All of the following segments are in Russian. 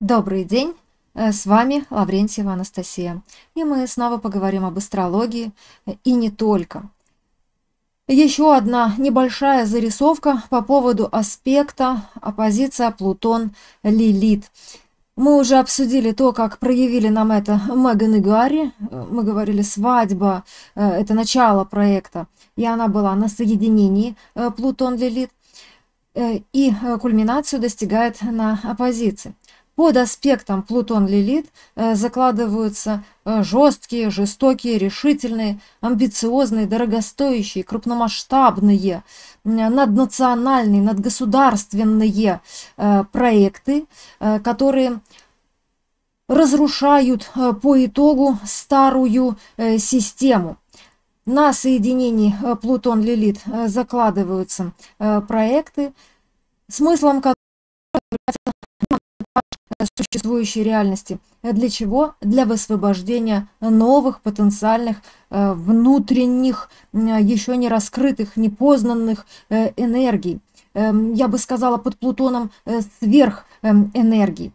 Добрый день! Э, с вами Лаврентьева Анастасия. И мы снова поговорим об астрологии э, и не только. Еще одна небольшая зарисовка по поводу аспекта оппозиция Плутон-Лилит. Мы уже обсудили то, как проявили нам это Меган и Гарри. Э, мы говорили «Свадьба» — это начало проекта. И она была на соединении Плутон-Лилит. И кульминацию достигает на оппозиции. Под аспектом Плутон-Лилит э, закладываются э, жесткие, жестокие, решительные, амбициозные, дорогостоящие, крупномасштабные, наднациональные, надгосударственные э, проекты, которые разрушают по итогу старую систему. На соединении Плутон-Лилит закладываются проекты, смыслом которых существующей реальности. Э, для чего? Для высвобождения новых потенциальных э, внутренних, э, еще не раскрытых, не познанных энергий. Эм, я бы сказала под Плутоном сверхэнергий.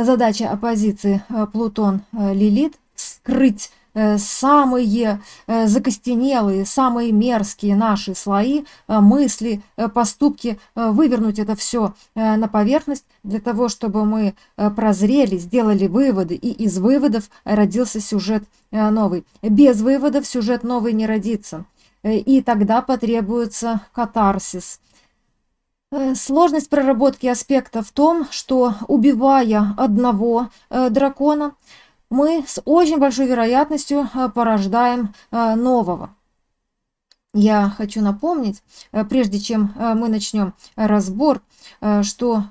Эм, Задача оппозиции Плутон-Лилит – вскрыть Э, самые э, закостенелые, самые мерзкие наши слои, э, мысли, поступки, вывернуть это все на поверхность для того, чтобы мы прозрели, сделали выводы, и из выводов родился сюжет новый. Без выводов сюжет новый не родится, и тогда потребуется катарсис – Сложность проработки аспекта в том, что убивая одного дракона, мы с очень большой вероятностью э, порождаем э, нового. Я хочу напомнить, э, прежде чем мы начнем разбор, что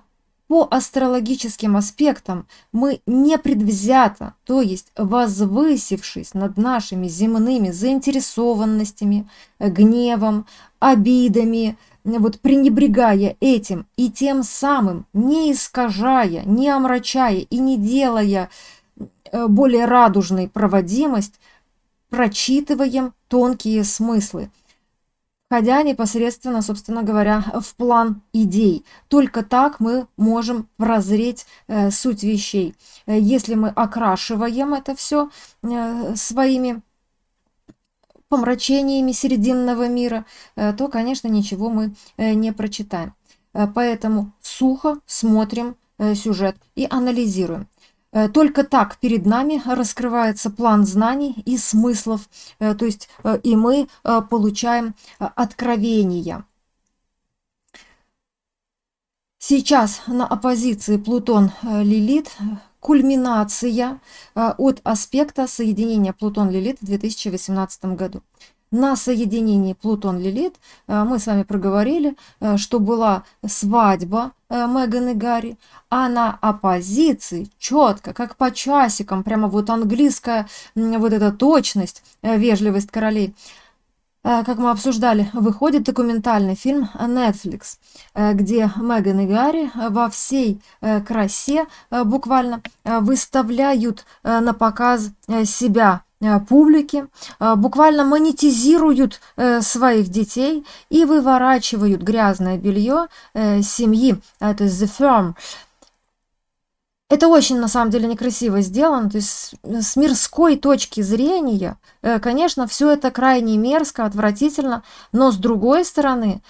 по астрологическим аспектам мы непредвзято, то есть возвысившись над нашими земными заинтересованностями, гневом, обидами, вот пренебрегая этим и тем самым не искажая, не омрачая и не делая Э, более радужной проводимость, прочитываем тонкие смыслы, входя непосредственно, собственно говоря, в план идей. Только так мы можем прозреть э, суть вещей. Э, если мы окрашиваем это все э, своими помрачениями серединного мира, э, то, конечно, ничего мы э, не прочитаем. Э, поэтому сухо смотрим сюжет и анализируем. Э, только так перед нами раскрывается план знаний и смыслов, э, то есть э, и мы получаем откровения. Сейчас на оппозиции Плутон-Лилит кульминация от аспекта соединения Плутон-Лилит в 2018 году на соединении Плутон-Лилит э, мы с вами проговорили, э, что была свадьба э, Меган и Гарри, а на оппозиции четко, как по часикам, прямо вот английская вот эта точность, вежливость королей, как мы обсуждали, выходит документальный фильм Netflix, где Меган и Гарри во всей красе буквально выставляют на показ себя Э, публики, э, буквально монетизируют э, своих детей и выворачивают грязное белье семьи, то есть the firm. Это очень, на самом деле, некрасиво сделано. То есть с мирской точки зрения, конечно, все это крайне мерзко, отвратительно, но с другой стороны,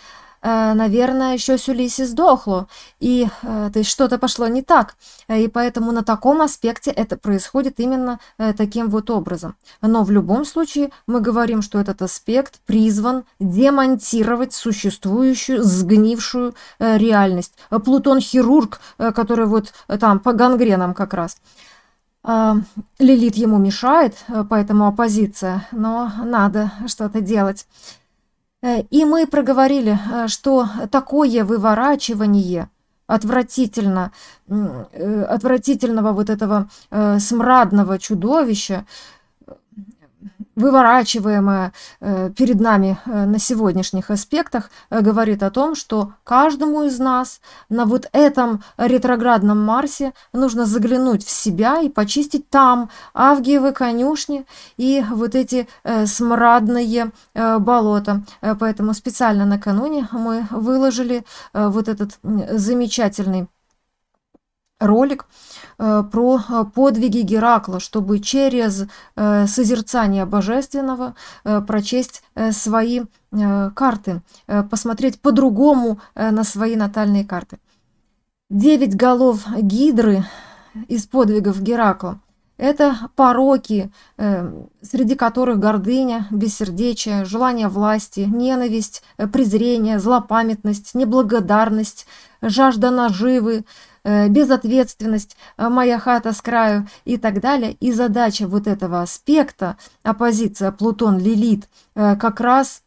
Э, наверное, еще Сюлиси сдохло, и э, то есть что-то пошло не так. Э, и поэтому на таком аспекте это происходит именно таким вот образом. Но в любом случае мы говорим, что этот аспект призван демонтировать существующую сгнившую реальность. Плутон-хирург, который вот там по гангренам как раз. Лилит ему мешает, поэтому оппозиция, но надо что-то делать. Э, и мы проговорили, э, что такое выворачивание отвратительно, э, отвратительного вот этого смрадного чудовища выворачиваемая э, перед нами э, на сегодняшних аспектах, э, говорит о том, что каждому из нас на вот этом ретроградном Марсе нужно заглянуть в себя и почистить там авгиевы конюшни и вот эти смрадные болота. Поэтому специально накануне мы выложили вот этот замечательный ролик э, про э, подвиги Геракла, чтобы через э, созерцание божественного прочесть свои карты, посмотреть по-другому на свои натальные карты. Девять голов Гидры из подвигов Геракла – это пороки, среди которых гордыня, бессердечие, желание власти, ненависть, презрение, злопамятность, неблагодарность, жажда наживы – Э, безответственность, э, моя хата с краю и так далее. И задача вот этого аспекта, оппозиция Плутон-Лилит, э, как раз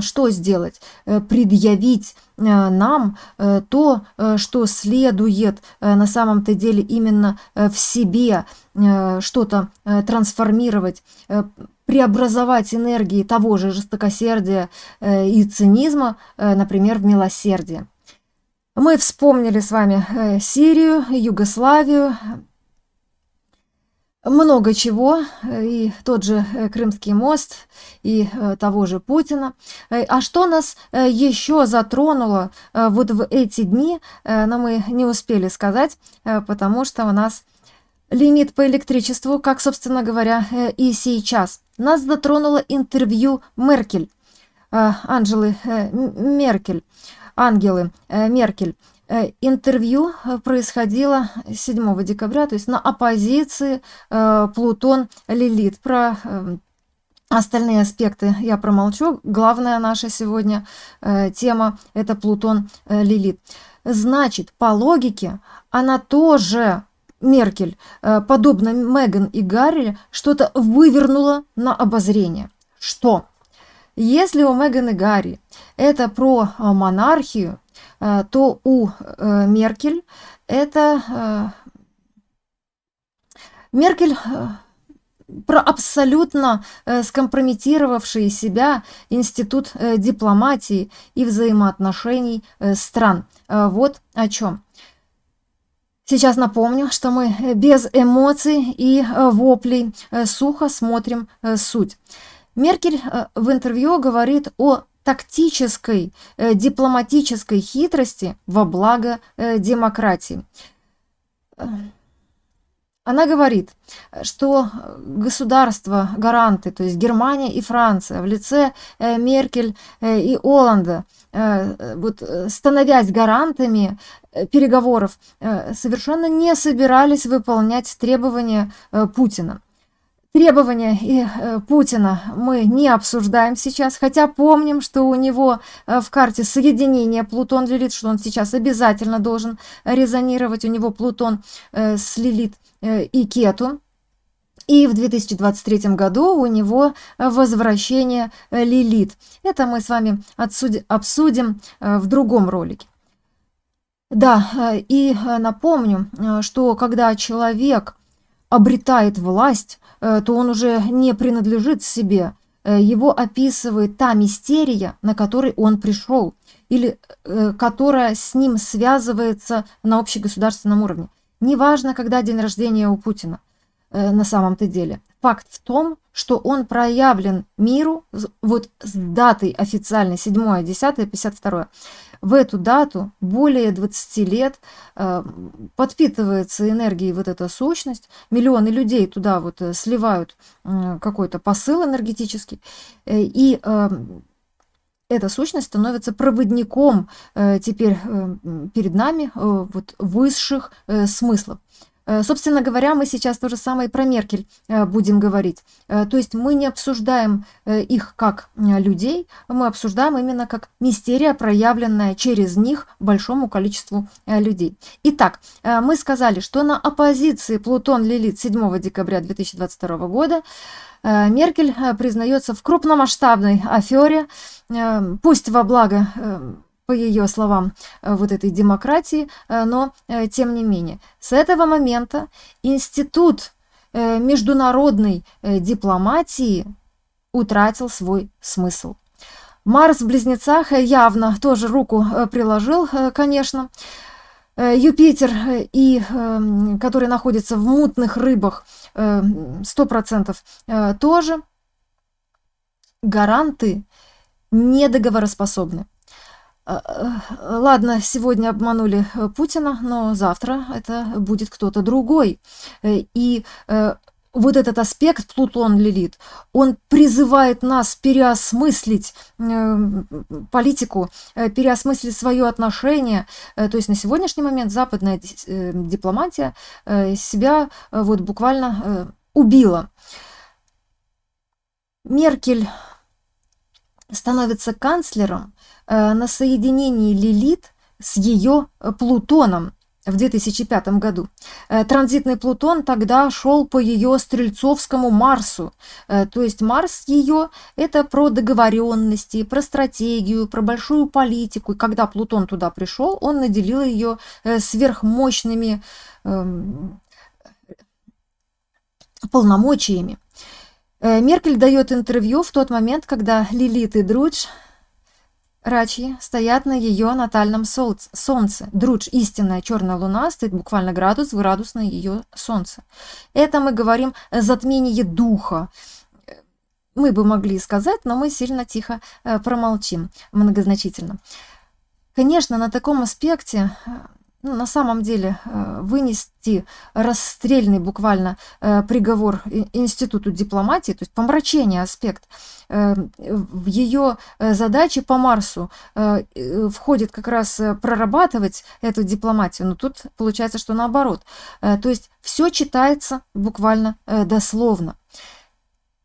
что сделать? Предъявить нам то, что следует на самом-то деле именно в себе что-то трансформировать, преобразовать энергии того же жестокосердия и цинизма, например, в милосердие. Мы вспомнили с вами э, Сирию, Югославию, много чего, э, и тот же э, Крымский мост, и того же Путина. А что нас еще затронуло вот в эти дни, но мы не успели сказать, потому что у нас лимит по электричеству, как, собственно говоря, и сейчас. Нас затронуло интервью Меркель, Анжелы Меркель ангелы э, Меркель. Э, интервью э, происходило 7 декабря, то есть на оппозиции Плутон-Лилит. Про Остальные аспекты я промолчу. Главная наша сегодня тема – это Плутон-Лилит. Значит, по логике, она тоже, Меркель, подобно Меган и Гарри, что-то вывернула на обозрение. Что? Если у Меган и Гарри это про а, монархию, а, то у э, Меркель это... А, Меркель про абсолютно э, скомпрометировавший себя институт э, дипломатии и взаимоотношений стран. Вот о чем. Сейчас напомню, что мы без эмоций и воплей сухо смотрим суть. Меркель э, в интервью говорит о тактической, э, дипломатической хитрости во благо э, демократии. Она говорит, что государства-гаранты, то есть Германия и Франция в лице Меркель и Оланда, вот, становясь гарантами переговоров, совершенно не собирались выполнять требования Путина. Требования и, э, Путина мы не обсуждаем сейчас, хотя помним, что у него э, в карте соединение Плутон Лилит, что он сейчас обязательно должен резонировать. У него Плутон э, с Лилит э, и Кету. И в 2023 году у него э, возвращение э, Лилит. Это мы с вами обсудим э, в другом ролике. Да, и напомню, что когда человек обретает власть, э, то он уже не принадлежит себе. Э, его описывает та мистерия, на которой он пришел, или э, которая с ним связывается на общегосударственном уровне. Неважно, когда день рождения у Путина на самом-то деле. Факт в том, что он проявлен миру вот с датой официальной 7, 10, 52. В эту дату более 20 лет э, подпитывается энергией вот эта сущность. Миллионы людей туда вот э, сливают э, какой-то посыл энергетический. и эта сущность становится проводником теперь перед нами вот высших смыслов. Э, собственно говоря, мы сейчас то же самое про Меркель э, будем говорить. Э, то есть мы не обсуждаем их как людей, мы обсуждаем именно как мистерия, проявленная через них большому количеству людей. Итак, мы сказали, что на оппозиции Плутон-Лилит 7 декабря 2022 года Меркель признается в крупномасштабной афере, эм, пусть во благо эм, по ее словам, э, вот этой демократии, э, но э, тем не менее. С этого момента институт международной дипломатии утратил свой смысл. Марс в близнецах явно тоже руку приложил, конечно. Юпитер, и, эм, который находится в мутных рыбах, 100% тоже. Гаранты недоговороспособны. Э, э, ладно, сегодня обманули э, Путина, но завтра это будет кто-то другой. И вот этот аспект Плутон-Лилит, он призывает нас переосмыслить политику, переосмыслить свое отношение. То есть на сегодняшний момент западная дипломатия себя вот буквально убила. Меркель становится канцлером – Э, на соединении Лилит с ее э, Плутоном в 2005 году. Э, транзитный Плутон тогда шел по ее Стрельцовскому Марсу. То есть Марс ее – это про договоренности, про стратегию, про большую политику. И когда Плутон туда пришел, он наделил ее сверхмощными эм, полномочиями. Меркель дает интервью в тот момент, когда Лилит и Друдж Рачьи стоят на ее натальном солнце. Солнце. Друч, истинная черная луна, стоит буквально градус в градус на ее солнце. Это мы говорим э, затмение духа. Э, мы бы могли сказать, но мы сильно тихо э, промолчим, многозначительно. Конечно, на таком аспекте ну, на самом деле э, вынести расстрельный буквально э, приговор Институту дипломатии, то есть помрачение аспект. Эм, в ее э, задачи по Марсу входит как раз прорабатывать эту дипломатию, но тут получается, что наоборот. То есть все читается буквально дословно.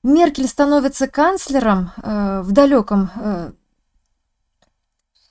Меркель становится канцлером в далеком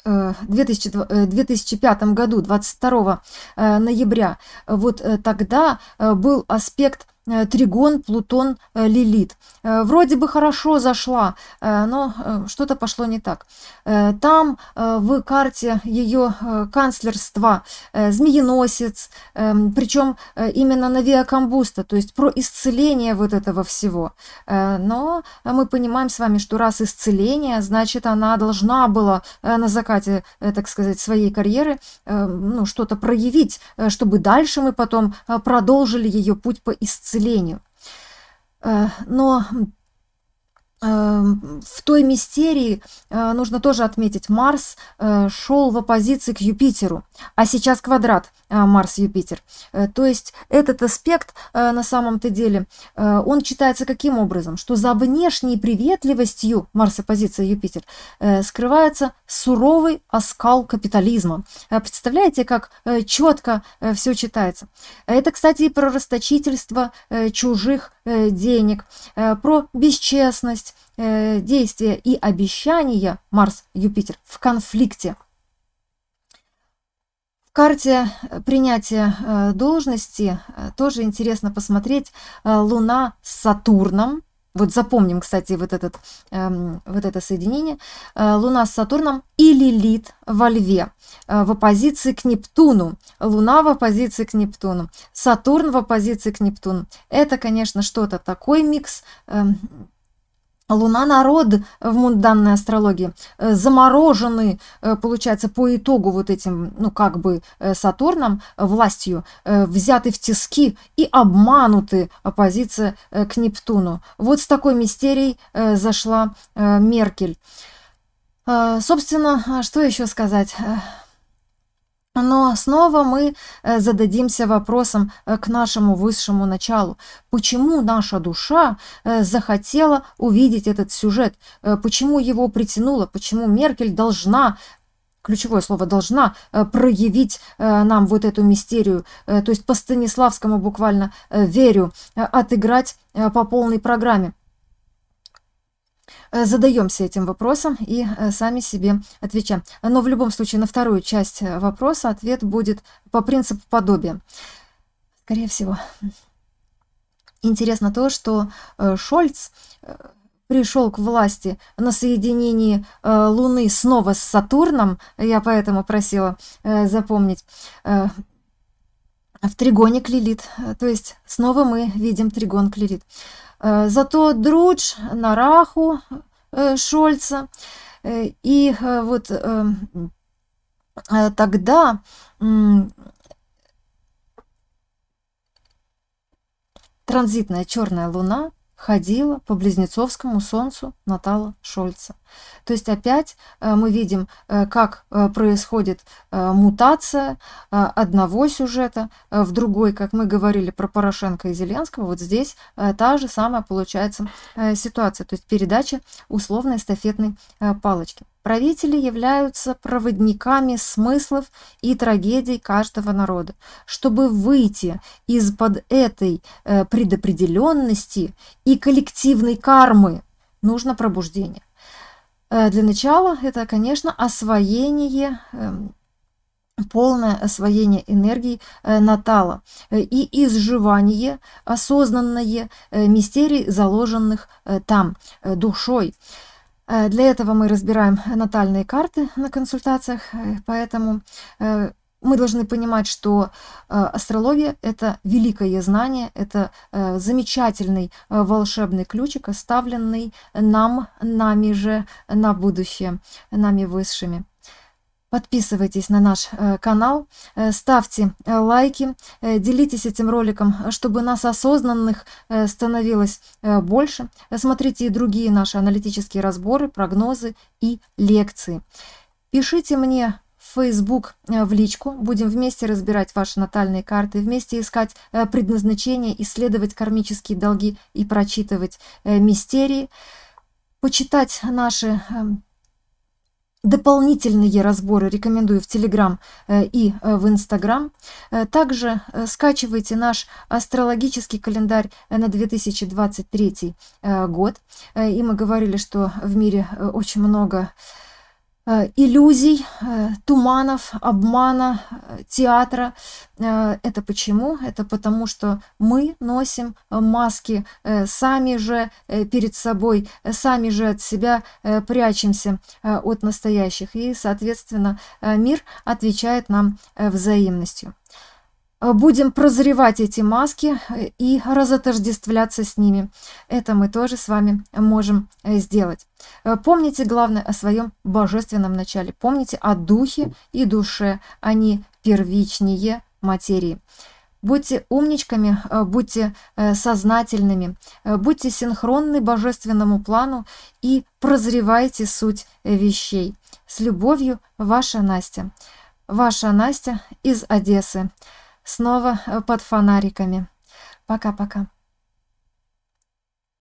2005 э, э, году, 22 э, ноября, вот тогда был аспект Э, тригон, Плутон, э, Лилит. Э, вроде бы хорошо зашла, но что-то пошло не так. Там в карте ее канцлерства змееносец, причем именно на виакамбуста, то есть про исцеление вот этого всего. Но мы понимаем с вами, что раз исцеление, значит она должна была на закате, так сказать, своей карьеры ну, что-то проявить, чтобы дальше мы потом продолжили ее путь по исцелению исцелению. Э, но Эм, в той мистерии, э, нужно тоже отметить, Марс э, шел в оппозиции к Юпитеру, а сейчас квадрат э, Марс-Юпитер. То есть этот аспект на самом-то деле, он читается каким образом? Что за внешней приветливостью Марс-оппозиция Юпитер скрывается суровый оскал капитализма. Представляете, как четко все читается? Это, кстати, и про расточительство чужих денег, про бесчестность, есть э, действия и обещания Марс-Юпитер в конфликте. В карте э, принятия э, должности э, тоже интересно посмотреть э, Луна с Сатурном. Вот запомним, кстати, вот, этот, эм, вот это соединение. Э, Луна с Сатурном и Лилит во Льве э, в оппозиции к Нептуну. Луна в оппозиции к Нептуну. Сатурн в оппозиции к Нептуну. Это, конечно, что-то такой микс эм, Луна народ э, в мунданной астрологии э, заморожены, э, получается, по итогу вот этим, ну, как бы Сатурном, властью, взяты в тиски и обмануты оппозиция к Нептуну. Вот с такой мистерией зашла Меркель. Собственно, а что еще сказать? Но снова мы э, зададимся вопросом э, к нашему высшему началу. Почему наша душа э, захотела увидеть этот сюжет? Почему его притянуло? Почему Меркель должна ключевое слово «должна» проявить нам вот эту мистерию, то есть по Станиславскому буквально верю, отыграть по полной программе. Э, задаемся этим вопросом и э, сами себе отвечаем. Но в любом случае на вторую часть э, вопроса ответ будет по принципу подобия. Скорее всего. Интересно то, что Шольц пришел к власти на соединении Луны снова с Сатурном, я поэтому просила запомнить, в тригоне к То есть снова мы видим тригон к Э, зато Друдж, Нараху, э, Шольца. Э, и вот тогда транзитная черная луна ходила по близнецовскому солнцу Натала Шольца. То есть опять э, мы видим, э, как э, происходит мутация одного сюжета в другой, как мы говорили про Порошенко и Зеленского, вот здесь та же самая получается ситуация, то есть передача условной эстафетной палочки. Правители являются проводниками смыслов и трагедий каждого народа. Чтобы выйти из-под этой э, предопределенности и коллективной кармы, нужно пробуждение. Э, для начала это, конечно, освоение эм, полное освоение энергии э, Натала и изживание, осознанное мистерий, заложенных там душой. Э, для этого мы разбираем натальные карты на консультациях, э, поэтому э, мы должны понимать, что астрология – это великое знание, это замечательный волшебный ключик, оставленный нам, нами же на будущее, нами высшими. Подписывайтесь на наш э, канал, э, ставьте э, лайки, делитесь этим роликом, чтобы нас осознанных становилось больше. Смотрите и другие наши аналитические разборы, прогнозы и лекции. Пишите мне в Facebook в личку. Будем вместе разбирать ваши натальные карты, вместе искать предназначение, исследовать кармические долги и прочитывать мистерии, почитать наши эм, Дополнительные разборы рекомендую в Телеграм э, и э, в Инстаграм. Э, также скачивайте наш астрологический календарь на 2023 год. И мы говорили, что в мире очень много Э, иллюзий, э, туманов, обмана, э, театра. Это почему? Это потому, что мы носим маски сами же перед собой, сами же от себя прячемся от настоящих. И, соответственно, мир отвечает нам взаимностью. Э, будем прозревать эти маски э, и разотождествляться с ними. Это мы тоже с вами можем э, сделать. Помните, главное, о своем божественном начале. Помните о духе и душе. Они а первичнее материи. Будьте умничками, будьте сознательными, будьте синхронны божественному плану и прозревайте суть вещей. С любовью, ваша Настя. Ваша Настя из Одессы. Снова э, под фонариками. Пока-пока.